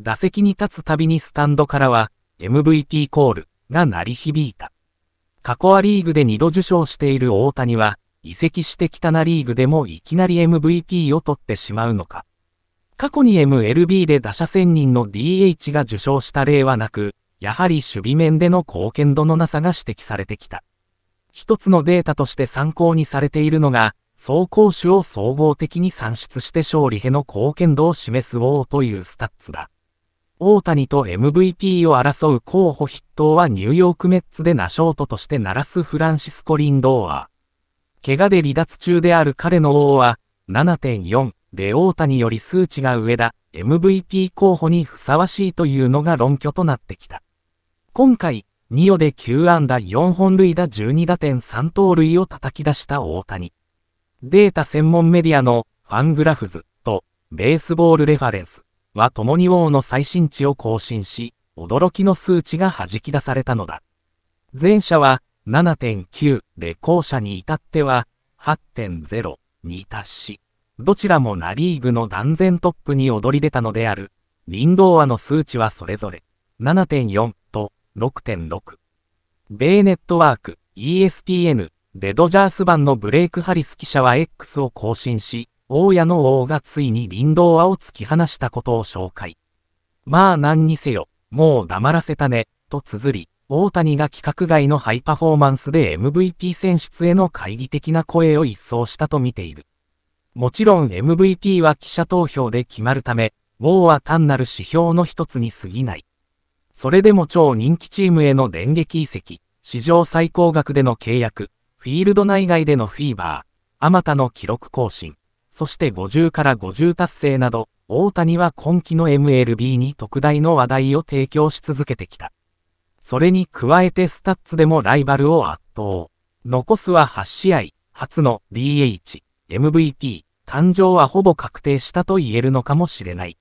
打席に立つたびにスタンドからは MVP コールが鳴り響いた。過去はリーグで2度受賞している大谷は、移籍してきたなリーグでもいきなり MVP を取ってしまうのか。過去に MLB で打者1000人の DH が受賞した例はなく、やはり守備面での貢献度のなさが指摘されてきた。一つのデータとして参考にされているのが、走攻手を総合的に算出して勝利への貢献度を示す王というスタッツだ。大谷と MVP を争う候補筆頭はニューヨークメッツでナショートとして鳴らすフランシスコ・リンドーア。怪我で離脱中である彼の王は、7.4で大谷より数値が上だ、MVP 候補にふさわしいというのが論拠となってきた。今回、ニオで9安打4本塁打12打点3盗塁を叩き出した大谷。データ専門メディアのファングラフズとベースボールレファレンスは共に王の最新値を更新し、驚きの数値が弾き出されたのだ。前者は7.9で後者に至っては8.0に達し、どちらもナリーグの断然トップに躍り出たのである。リンドーアの数値はそれぞれ7.4と6.6。米ネットワーク ESPN デドジャース版のブレイク・ハリス記者は X を更新し、大家の王がついに林道輪を突き放したことを紹介。まあ何にせよ、もう黙らせたね、と綴り、大谷が規格外のハイパフォーマンスで MVP 選出への懐疑的な声を一掃したと見ている。もちろん MVP は記者投票で決まるため、王は単なる指標の一つに過ぎない。それでも超人気チームへの電撃移籍、史上最高額での契約、フィールド内外でのフィーバー、あまたの記録更新。そして50から50達成など、大谷は今季の MLB に特大の話題を提供し続けてきた。それに加えてスタッツでもライバルを圧倒。残すは8試合、初の DH、MVP、誕生はほぼ確定したと言えるのかもしれない。